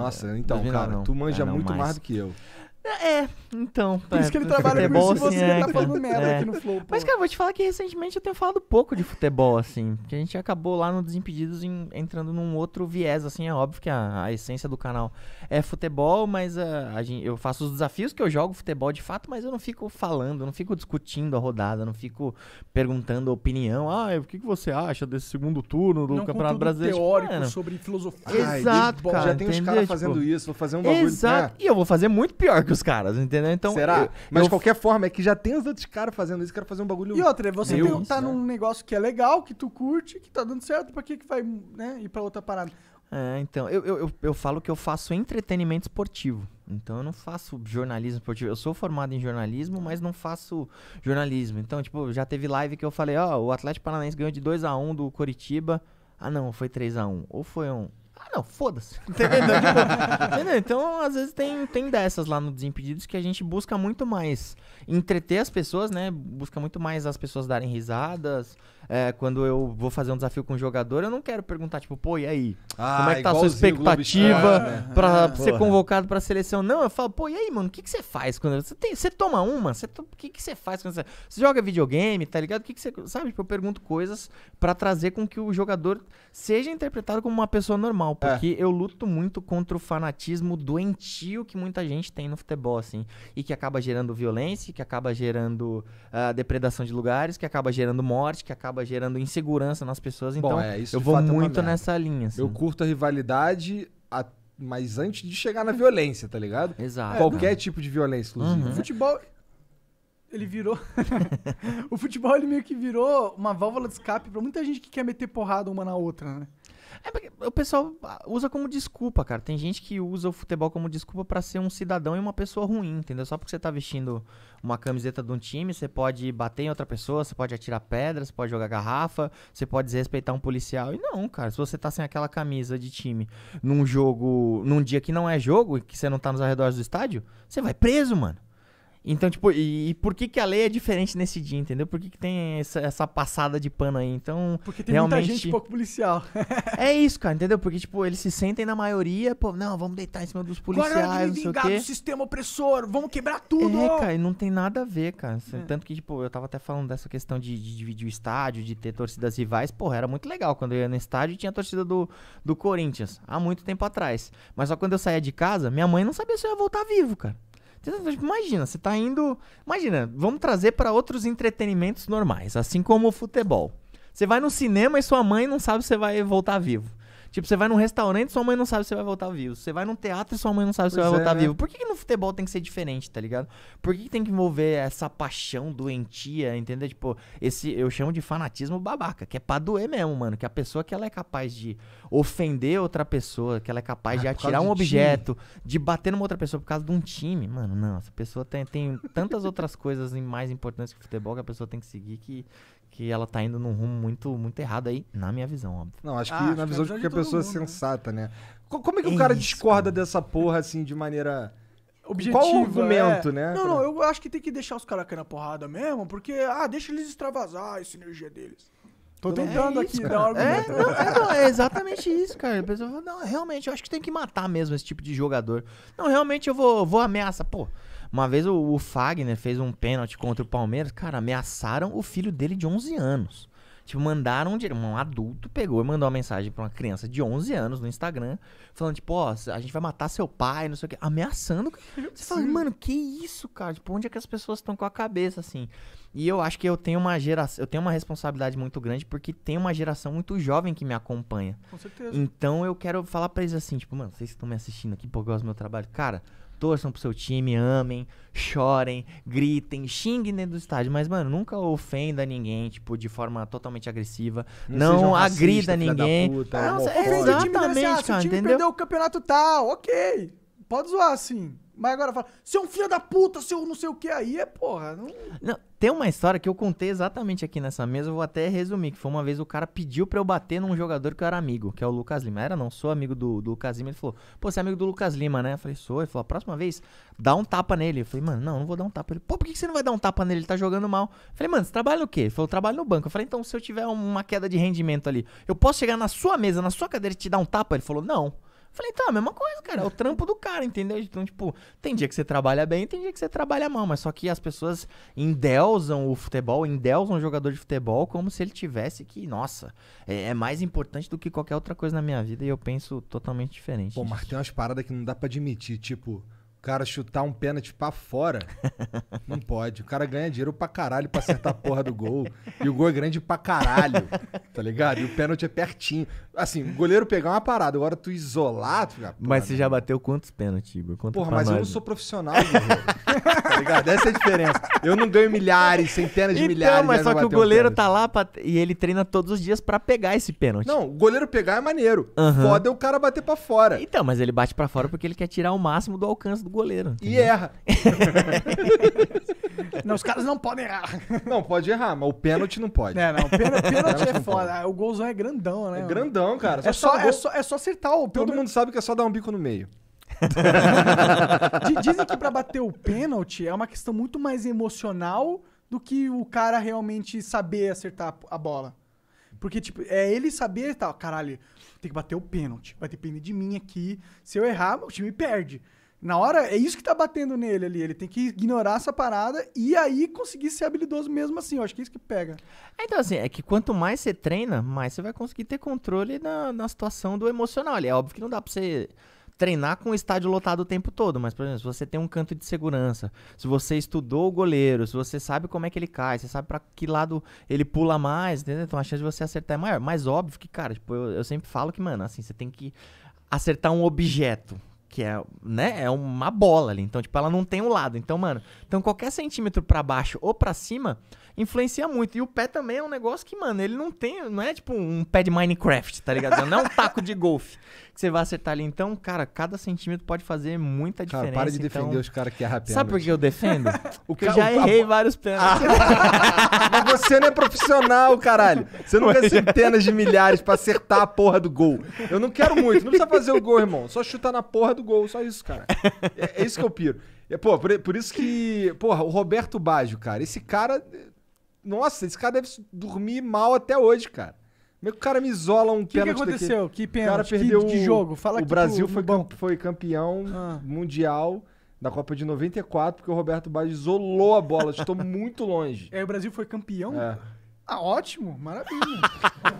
Nossa, é, então, cara, não. tu manja é, não, muito mais do que eu. É, então. Por é, isso que ele trabalha com isso assim, você é, tá falando merda é. aqui no Flow. Pô. Mas, cara, vou te falar que recentemente eu tenho falado pouco de futebol, assim. que a gente acabou lá no Desimpedidos em, entrando num outro viés, assim. É óbvio que a, a essência do canal é futebol, mas ah, a, a, eu faço os desafios que eu jogo futebol de fato, mas eu não fico falando, não fico discutindo a rodada, não fico perguntando opinião. Ah, o que, que você acha desse segundo turno do não Campeonato Brasileiro? teórico tipo, sobre filosofia. Ai, Exato, cara. Já tem entendeu? uns caras tipo fazendo tipo, isso, vou fazer um bagulho. Exato. É. E eu vou fazer muito pior que os caras, entendeu? Então, Será? Eu, Mas eu... de qualquer forma, é que já tem os outros caras fazendo isso, quero fazer um bagulho. E outra, você tá Deus, tá né? num negócio que é legal, que tu curte, que tá dando certo, pra que, que vai né, ir pra outra parada? É, então, eu, eu, eu, falo que eu faço entretenimento esportivo. Então eu não faço jornalismo esportivo. Eu sou formado em jornalismo, mas não faço jornalismo. Então, tipo, já teve live que eu falei, ó, oh, o Atlético Paranaense ganhou de 2 a 1 do Coritiba. Ah, não, foi 3 a 1 Ou foi um. Ah, não, foda-se. Entendeu? Entendeu? Então, às vezes tem, tem dessas lá no Desimpedidos que a gente busca muito mais entreter as pessoas, né? Busca muito mais as pessoas darem risadas. É, quando eu vou fazer um desafio com um jogador, eu não quero perguntar, tipo, pô, e aí? Ah, como é que tá a sua expectativa né? pra ah, ser convocado pra seleção? Não, eu falo, pô, e aí, mano, o que, que você faz quando. Você, tem, você toma uma? Você to... O que, que você faz quando você. Você joga videogame, tá ligado? O que, você. Sabe? Tipo, eu pergunto coisas para trazer com que o jogador seja interpretado como uma pessoa normal mal, é. porque é. eu luto muito contra o fanatismo doentio que muita gente tem no futebol, assim, e que acaba gerando violência, que acaba gerando uh, depredação de lugares, que acaba gerando morte, que acaba gerando insegurança nas pessoas. Então, Bom, é, eu vou é muito nessa linha. Assim. Eu curto a rivalidade mas antes de chegar na violência, tá ligado? Exato. Qualquer tipo de violência, inclusive. Uhum. O futebol. Ele virou. o futebol ele meio que virou uma válvula de escape para muita gente que quer meter porrada uma na outra, né? É porque o pessoal ah, usa como desculpa, cara. Tem gente que usa o futebol como desculpa para ser um cidadão e uma pessoa ruim, entendeu? Só porque você tá vestindo uma camiseta de um time, você pode bater em outra pessoa, você pode atirar pedras, você pode jogar garrafa, você pode desrespeitar um policial. E não, cara, se você tá sem aquela camisa de time num jogo, num dia que não é jogo e que você não tá nos arredores do estádio, você vai preso, mano. Então, tipo, e, e, por que, que a lei é diferente nesse dia, entendeu? Por que, que tem essa, essa passada de pano aí? Então, Porque tem realmente... muita gente pouco policial. é isso, cara, entendeu? Porque, tipo, eles se sentem na maioria, pô, não, vamos deitar em cima dos é policiais, Agora não sei o quê. do sistema opressor, vamos quebrar tudo! É, cara, e não tem nada a ver, cara. É. Tanto que, tipo, eu tava até falando dessa questão de, de dividir o estádio, de ter torcidas rivais. pô, era muito legal. Quando eu ia no estádio, tinha a torcida do, do Corinthians, há muito tempo atrás. Mas só quando eu saía de casa, minha mãe não sabia se eu ia voltar vivo, cara. Imagina, você tá indo. Imagina, vamos trazer para outros entretenimentos normais, assim como o futebol. Você vai no cinema e sua mãe não sabe se você vai voltar vivo. Tipo, você vai num restaurante, sua mãe não sabe se vai voltar vivo. Você vai num teatro e sua mãe não sabe se você vai é, voltar né? vivo. Por que, que, no futebol tem que ser diferente, tá ligado? Por que, que, tem que envolver essa paixão doentia, entendeu? Tipo, esse eu chamo de fanatismo babaca, que é pra doer mesmo, mano. Que a pessoa que ela é capaz de ofender outra pessoa, que ela é capaz ah, de atirar um objeto, time. de bater numa outra pessoa por causa de um time, mano, não. Essa pessoa tem, tem tantas outras coisas mais importantes que o futebol que a pessoa tem que seguir que, que ela tá indo num rumo muito, muito errado aí, na minha visão, óbvio. Não, acho que ah, na acho visão que de qualquer pessoa é mundo, né? sensata, né? Como é que é o cara isso, discorda cara. dessa porra, assim, de maneira objetivo. Qual o argumento, é... né? Não, não, eu acho que tem que deixar os caras cair na porrada mesmo, porque, ah, deixa eles extravasar essa energia deles. Tô é tentando é aqui isso, dar um é, não, é, não, é, exatamente isso, cara. A pessoa fala, não, realmente, eu acho que tem que matar mesmo esse tipo de jogador. Não, realmente eu vou, vou ameaçar. Pô, uma vez o, o Fagner fez um pênalti contra o Palmeiras, cara, ameaçaram o filho dele de 11 anos. Tipo, mandaram um, um adulto pegou e mandou uma mensagem pra uma criança de 11 anos no Instagram, falando, tipo, ó, oh, a gente vai matar seu pai, não sei o quê, ameaçando. Você fala, mano, que isso, cara? Tipo, onde é que as pessoas estão com a cabeça, assim? E eu acho que eu tenho uma geração, eu tenho uma responsabilidade muito grande porque tem uma geração muito jovem que me acompanha. Com certeza. Então eu quero falar pra eles assim, tipo, mano, vocês estão me assistindo aqui por causa do meu trabalho. Cara, torçam pro seu time, amem, chorem, gritem, xinguem dentro do estádio, mas, mano, nunca ofenda ninguém, tipo, de forma totalmente agressiva. Não, não racista, agrida ninguém. Puta, ah, é exatamente, cara, entendeu? O time perdeu o campeonato tal, tá, ok. Pode zoar, sim. Mas agora fala, é um filho da puta, seu não sei o que aí, é porra. Não... não... tem uma história que eu contei exatamente aqui nessa mesa, eu vou até resumir, que foi uma vez o cara pediu pra eu bater num jogador que eu era amigo, que é o Lucas Lima. Era não, sou amigo do, do Lucas Lima. Ele falou, pô, você é amigo do Lucas Lima, né? Eu falei, sou. Ele falou, a próxima vez, dá um tapa nele. Eu falei, mano, não, não vou dar um tapa. Ele, pô, por que você não vai dar um tapa nele? Ele tá jogando mal. Eu falei, mano, você trabalha no quê? Ele falou, trabalho no banco. Eu falei, então, se eu tiver uma queda de rendimento ali, eu posso chegar na sua mesa, na sua cadeira e te dar um tapa? Ele falou, não. Falei, então, a mesma coisa, cara. É o trampo do cara, entendeu? Então, tipo, tem dia que você trabalha bem, tem dia que você trabalha mal. Mas só que as pessoas endeusam o futebol, endeusam o jogador de futebol como se ele tivesse que, nossa, é, é mais importante do que qualquer outra coisa na minha vida. E eu penso totalmente diferente. Pô, mas tem umas paradas que não dá pra admitir. Tipo, cara chutar um pênalti pra fora, não pode. O cara ganha dinheiro pra caralho pra acertar a porra do gol. E o gol é grande pra caralho, tá ligado? E o pênalti é pertinho. Assim, o goleiro pegar uma parada, agora tu isolar, Mas você já bateu quantos pênaltis, Igor? Conta Porra, mas nós. eu não sou profissional, jogada. Essa é a diferença. Eu não ganho milhares, centenas de então, milhares. Mas só que o goleiro um tá lá pra... e ele treina todos os dias para pegar esse pênalti. Não, o goleiro pegar é maneiro. Uhum. Foda é o cara bater para fora. Então, mas ele bate para fora porque ele quer tirar o máximo do alcance do goleiro. Entendeu? E erra. não, os caras não podem errar. Não, pode errar, mas o pênalti não pode. É, não. Pênalti, pênalti é foda. O golzão é grandão, né? É grandão, cara. Só é, só, é, só, é só acertar o. Todo mundo sabe que é só dar um bico no meio. Dizem que para bater o pênalti é uma questão muito mais emocional do que o cara realmente saber acertar a bola. Porque, tipo, é ele saber, tá, caralho, tem que bater o pênalti. Vai depender de mim aqui. Se eu errar, o time perde. Na hora, é isso que tá batendo nele ali. Ele tem que ignorar essa parada e aí conseguir ser habilidoso mesmo assim. Eu acho que é isso que pega. É, então, assim, é que quanto mais você treina, mais você vai conseguir ter controle na, na situação do emocional. É óbvio que não dá pra você treinar com o estádio lotado o tempo todo, mas, por exemplo, se você tem um canto de segurança, se você estudou o goleiro, se você sabe como é que ele cai, você sabe para que lado ele pula mais, entendeu? Então a chance de você acertar é maior. Mas óbvio que, cara, tipo, eu, eu sempre falo que, mano, assim, você tem que acertar um objeto que é, né, é uma bola ali. Então, tipo, ela não tem um lado. Então, mano, então qualquer centímetro para baixo ou para cima influencia muito. E o pé também é um negócio que, mano, ele não tem, não é tipo um pé de Minecraft, tá ligado? Não é um taco de golfe que você vai acertar ali. Então, cara, cada centímetro pode fazer muita diferença. Cara, para de então... defender os caras que é rápido Sabe por que eu defendo? O que eu já errei vários pênaltis. Ah, mas você não é profissional, caralho. Você não quer centenas de milhares para acertar a porra do gol. Eu não quero muito. Não precisa fazer o gol, irmão. Só chutar na porra do do gol, só isso, cara. É, é isso que eu piro. É, pô, por, por, isso que. Porra, o Roberto Baggio, cara, esse cara. Nossa, esse cara deve dormir mal até hoje, cara. Como é que o cara me isola um que pênalti? O que aconteceu? Que pênalti? O cara perdeu que, jogo? Fala O Brasil pro, foi, cam foi, campeão ah. mundial da Copa de 94, porque o Roberto Baggio isolou a bola, estou muito longe. É, o Brasil foi campeão? É. Ah, ótimo, maravilha.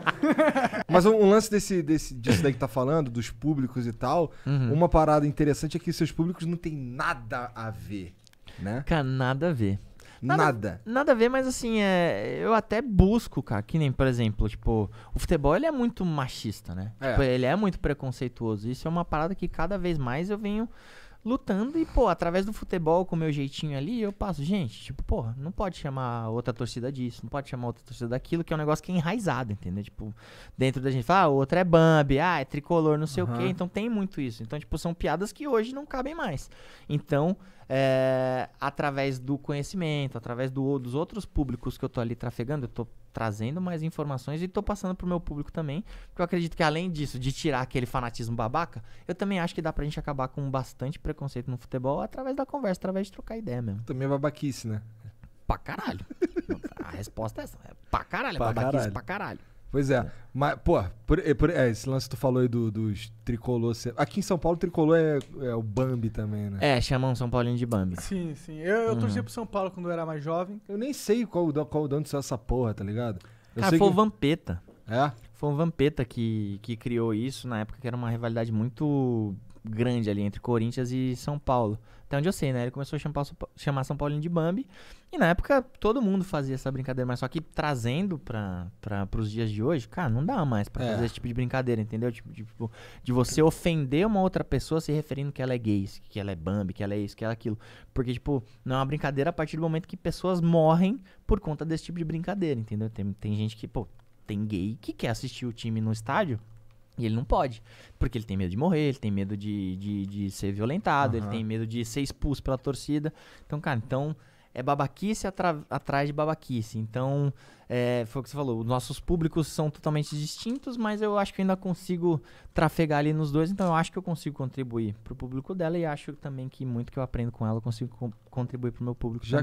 Mas um, um, lance desse, desse, disso daí que tá falando, dos públicos e tal, uhum. uma parada interessante é que seus públicos não tem nada a ver, né? Cara, nada a ver. Nada, nada. Nada a ver, mas assim, é, eu até busco, cara, que nem, por exemplo, tipo, o futebol ele é muito machista, né? É. Tipo, ele é muito preconceituoso. Isso é uma parada que cada vez mais eu venho lutando e, pô, através do futebol com o meu jeitinho ali, eu passo, gente, tipo, pô, não pode chamar outra torcida disso, não pode chamar outra torcida daquilo, que é um negócio que é enraizado, entendeu? Tipo, dentro da gente fala, ah, outra é Bambi, ah, é tricolor, não sei uhum. o quê, então tem muito isso. Então, tipo, são piadas que hoje não cabem mais. Então, é, através do conhecimento, através do, dos outros públicos que eu estou ali trafegando, eu estou trazendo mais informações e estou passando para o meu público também, porque eu acredito que além disso, de tirar aquele fanatismo babaca, eu também acho que dá para a gente acabar com bastante preconceito no futebol através da conversa, através de trocar ideia mesmo. Também é babaquice, né? Pra caralho. a resposta é essa, é pra caralho, é pra é babaquice caralho. pra caralho. Pois é. é. Mas, pô, por, por, é, esse lance que tu falou aí do, dos tricolor. Aqui em São Paulo, tricolor é, é, o Bambi também, né? É, chamam São Paulinho de Bambi. Sim, sim. Eu, eu uhum. torcia pro São Paulo quando eu era mais jovem. Eu nem sei qual, qual de onde essa porra, tá ligado? Eu Cara, foi que... o Vampeta. É? Foi um Vampeta que, que criou isso na época que era uma rivalidade muito grande ali entre Corinthians e São Paulo. Até onde eu sei, né? Ele começou a chamar, chamar São Paulino de Bambi. E na época todo mundo fazia essa brincadeira, mas só que trazendo para os dias de hoje, cara, não dá mais para é. fazer esse tipo de brincadeira, entendeu? Tipo, tipo, de você ofender uma outra pessoa se referindo que ela é gay, que ela é Bambi, que ela é isso, que ela é aquilo. Porque, tipo, não é uma brincadeira a partir do momento que pessoas morrem por conta desse tipo de brincadeira, entendeu? Tem, tem gente que, pô, tem gay que quer assistir o time no estádio e ele não pode. Porque ele tem medo de morrer, ele tem medo de, de, de ser violentado, uhum. ele tem medo de ser expulso pela torcida. Então, cara, então é babaquice atrás de babaquice. Então, é, foi o que você falou. Os nossos públicos são totalmente distintos, mas eu acho que ainda consigo trafegar ali nos dois. Então, eu acho que eu consigo contribuir pro público dela e acho também que muito que eu aprendo com ela, eu consigo co contribuir pro meu público. Já